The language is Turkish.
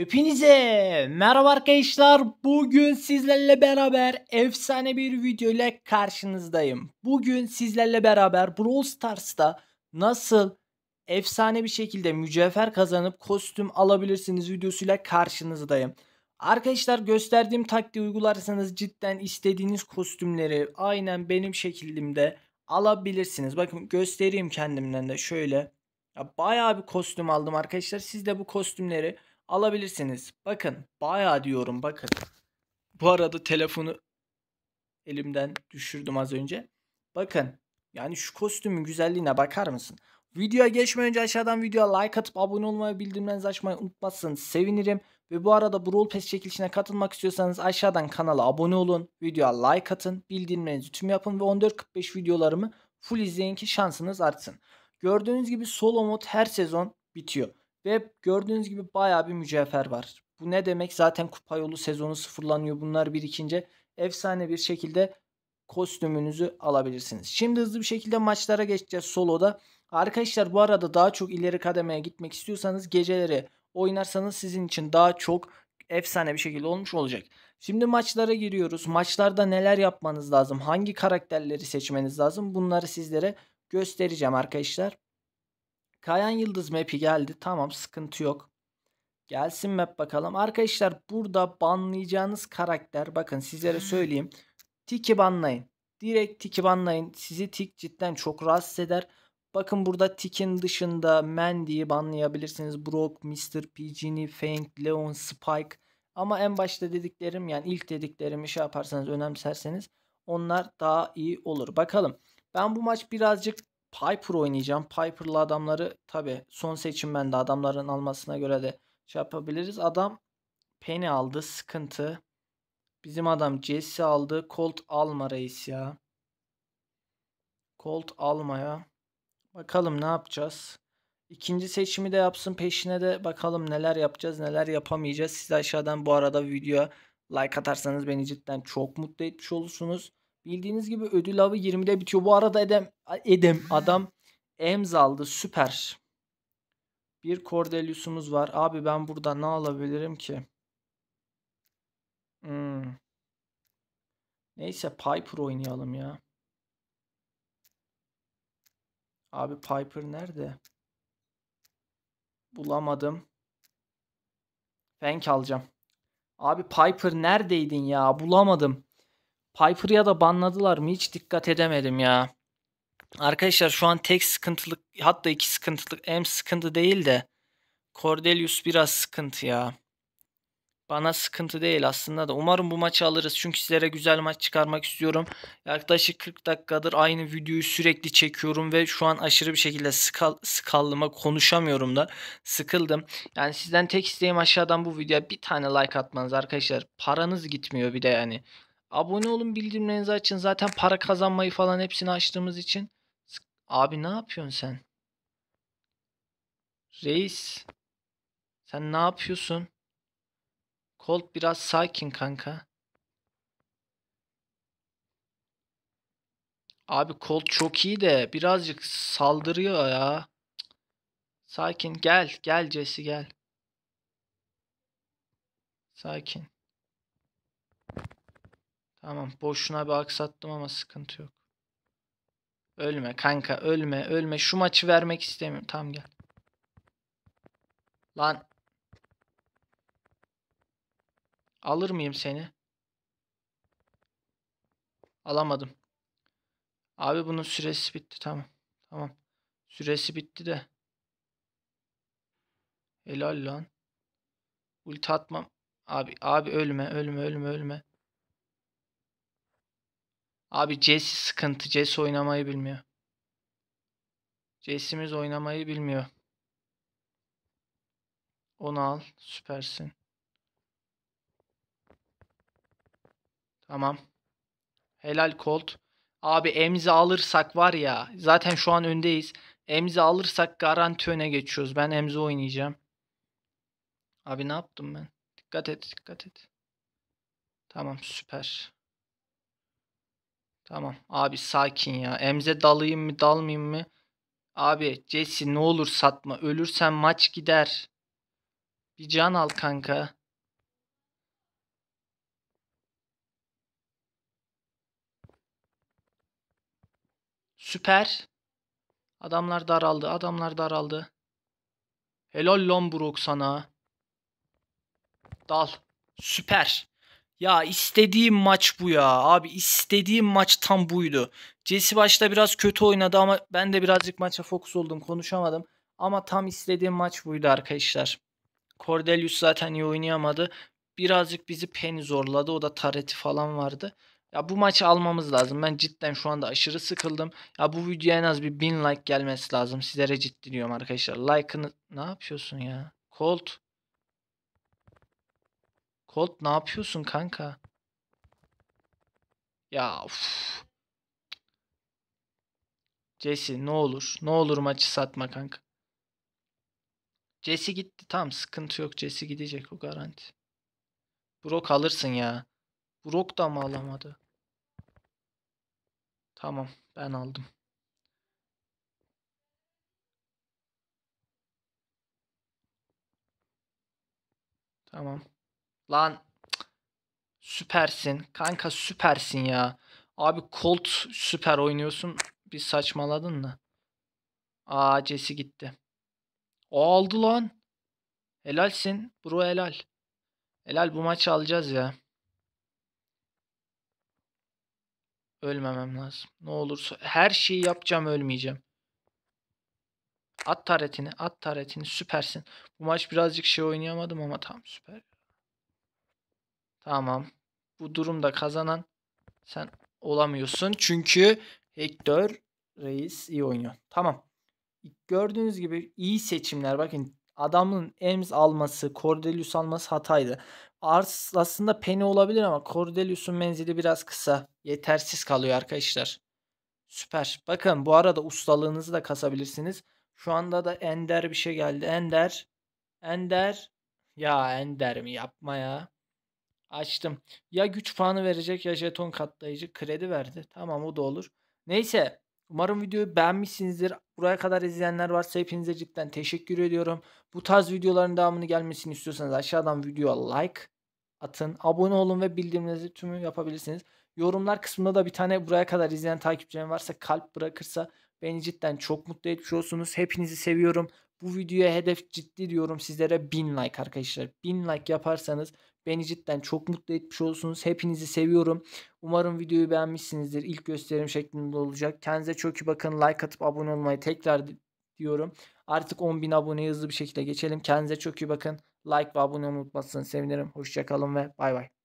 Hepinize merhaba arkadaşlar. Bugün sizlerle beraber efsane bir video ile karşınızdayım. Bugün sizlerle beraber Brawl Stars'ta nasıl efsane bir şekilde mücevher kazanıp kostüm alabilirsiniz videosuyla karşınızdayım. Arkadaşlar gösterdiğim taktiği uygularsanız cidden istediğiniz kostümleri aynen benim şeklimde alabilirsiniz. Bakın göstereyim kendimden de şöyle. Ya bayağı bir kostüm aldım arkadaşlar. Siz de bu kostümleri alabilirsiniz. Bakın baya diyorum bakın. Bu arada telefonu elimden düşürdüm az önce. Bakın yani şu kostümün güzelliğine bakar mısın? Videoya geçmeden önce aşağıdan videoya like atıp abone olmayı bildirimlerinizi açmayı unutmasın. sevinirim. Ve bu arada Brawl Pass çekilişine katılmak istiyorsanız aşağıdan kanala abone olun. Videoya like atın. Bildirimlerinizi tüm yapın ve 14.45 videolarımı full izleyin ki şansınız artsın. Gördüğünüz gibi solo mod her sezon bitiyor. Ve gördüğünüz gibi baya bir mücevher var. Bu ne demek? Zaten kupa yolu sezonu sıfırlanıyor. Bunlar bir birikince efsane bir şekilde kostümünüzü alabilirsiniz. Şimdi hızlı bir şekilde maçlara geçeceğiz soloda. Arkadaşlar bu arada daha çok ileri kademeye gitmek istiyorsanız geceleri oynarsanız sizin için daha çok efsane bir şekilde olmuş olacak. Şimdi maçlara giriyoruz. Maçlarda neler yapmanız lazım? Hangi karakterleri seçmeniz lazım? Bunları sizlere göstereceğim arkadaşlar. Kayan Yıldız map'i geldi. Tamam sıkıntı yok. Gelsin map bakalım. Arkadaşlar burada banlayacağınız karakter bakın sizlere söyleyeyim. Tiki banlayın. Direkt tiki banlayın. Sizi tik cidden çok rahatsız eder. Bakın burada tikin dışında Mandy'yi banlayabilirsiniz. Brock, Mr. Pigeon'i, Fang, Leon, Spike. Ama en başta dediklerim yani ilk dediklerimi şey yaparsanız önemserseniz onlar daha iyi olur. Bakalım. Ben bu maç birazcık Piper oynayacağım. Piper'la adamları tabi son seçim bende adamların almasına göre de şey yapabiliriz. Adam Penny aldı sıkıntı. Bizim adam Jesse aldı. Colt alma reis ya. Colt almaya. Bakalım ne yapacağız. İkinci seçimi de yapsın peşine de bakalım neler yapacağız neler yapamayacağız. Siz aşağıdan bu arada videoya like atarsanız beni cidden çok mutlu etmiş olursunuz. Bildiğiniz gibi ödül avı 20'de bitiyor. Bu arada Edem, Edem adam Ems aldı. Süper. Bir Cordelius'umuz var. Abi ben burada ne alabilirim ki? Hmm. Neyse Piper oynayalım ya. Abi Piper nerede? Bulamadım. Fenk alacağım. Abi Piper neredeydin ya? Bulamadım. Piper'ya da banladılar mı hiç dikkat edemedim ya. Arkadaşlar şu an tek sıkıntılık hatta iki sıkıntılık M sıkıntı değil de Cordelius biraz sıkıntı ya. Bana sıkıntı değil aslında da. Umarım bu maçı alırız. Çünkü sizlere güzel maç çıkarmak istiyorum. Yaklaşık 40 dakikadır aynı videoyu sürekli çekiyorum ve şu an aşırı bir şekilde skal, skallıma konuşamıyorum da. Sıkıldım. Yani sizden tek isteğim aşağıdan bu videoya bir tane like atmanız arkadaşlar. Paranız gitmiyor bir de yani. Abone olun bildirimlerinizi açın. Zaten para kazanmayı falan hepsini açtığımız için. Abi ne yapıyorsun sen? Reis. Sen ne yapıyorsun? Colt biraz sakin kanka. Abi Colt çok iyi de birazcık saldırıyor ya. Sakin gel. Gel Jesse gel. Sakin. Tamam boşuna bir aksattım ama sıkıntı yok. Ölme kanka ölme ölme. Şu maçı vermek istemiyorum. Tamam gel. Lan. Alır mıyım seni? Alamadım. Abi bunun süresi bitti tamam. Tamam. Süresi bitti de. Helal lan. Ulti atmam. Abi abi ölme ölme ölme ölme. Abi Jesse sıkıntı. Jesse oynamayı bilmiyor. Jesse'miz oynamayı bilmiyor. Onu al. Süpersin. Tamam. Helal Colt. Abi emzi alırsak var ya. Zaten şu an öndeyiz. Emzi alırsak garanti öne geçiyoruz. Ben emzi oynayacağım. Abi ne yaptım ben? Dikkat et dikkat et. Tamam süper. Tamam abi sakin ya. Emze dalayım mı dalmayayım mı? Abi Jesse ne olur satma. Ölürsen maç gider. Bir can al kanka. Süper. Adamlar daraldı. Adamlar daraldı. Helal lan sana. Dal. Süper. Ya istediğim maç bu ya. Abi istediğim maç tam buydu. Jesse başta biraz kötü oynadı ama ben de birazcık maça fokus oldum. Konuşamadım. Ama tam istediğim maç buydu arkadaşlar. Cordelius zaten iyi oynayamadı. Birazcık bizi Penny zorladı. O da tareti falan vardı. Ya bu maçı almamız lazım. Ben cidden şu anda aşırı sıkıldım. Ya bu videoya en az bir bin like gelmesi lazım. Sizlere ciddi diyorum arkadaşlar. Like'ını ne yapıyorsun ya? Colt Colt ne yapıyorsun kanka? Ya uf. Jesse ne olur. Ne olur maçı satma kanka. Jesse gitti. Tamam sıkıntı yok. Jesse gidecek o garanti. Brok alırsın ya. Brok da mı alamadı? Tamam ben aldım. Tamam. Lan süpersin. Kanka süpersin ya. Abi Colt süper oynuyorsun. Bir saçmaladın mı? Aa Jesse gitti. O aldı lan. Helalsin. Bro helal. Helal bu maçı alacağız ya. Ölmemem lazım. Ne olursa. Her şeyi yapacağım ölmeyeceğim. At taretini. At taretini. Süpersin. Bu maç birazcık şey oynayamadım ama tam süper. Tamam. Bu durumda kazanan sen olamıyorsun. Çünkü Hector Reis iyi oynuyor. Tamam. Gördüğünüz gibi iyi seçimler. Bakın adamın Ems alması, Cordelius alması hataydı. Ars aslında Penny olabilir ama Cordelius'un menzili biraz kısa. Yetersiz kalıyor arkadaşlar. Süper. Bakın bu arada ustalığınızı da kasabilirsiniz. Şu anda da Ender bir şey geldi. Ender. Ender. Ya Ender mi yapma ya. Açtım. Ya güç puanı verecek ya jeton katlayıcı. Kredi verdi. Tamam o da olur. Neyse. Umarım videoyu beğenmişsinizdir. Buraya kadar izleyenler varsa hepinize cidden teşekkür ediyorum. Bu tarz videoların devamını gelmesini istiyorsanız aşağıdan videoya like atın. Abone olun ve bildirimleri tümü yapabilirsiniz. Yorumlar kısmında da bir tane buraya kadar izleyen takipçilerim varsa kalp bırakırsa beni cidden çok mutlu etmiş olsunuz. Hepinizi seviyorum. Bu videoya hedef ciddi diyorum sizlere 1000 like arkadaşlar. 1000 like yaparsanız Beni cidden çok mutlu etmiş olsunuz. Hepinizi seviyorum. Umarım videoyu beğenmişsinizdir. İlk gösterim şeklinde olacak. Kendinize çok iyi bakın. Like atıp abone olmayı tekrar diyorum. Artık 10.000 abone hızlı bir şekilde geçelim. Kendinize çok iyi bakın. Like ve abone olmayı unutmazsınız. Sevinirim. Hoşçakalın ve bay bay.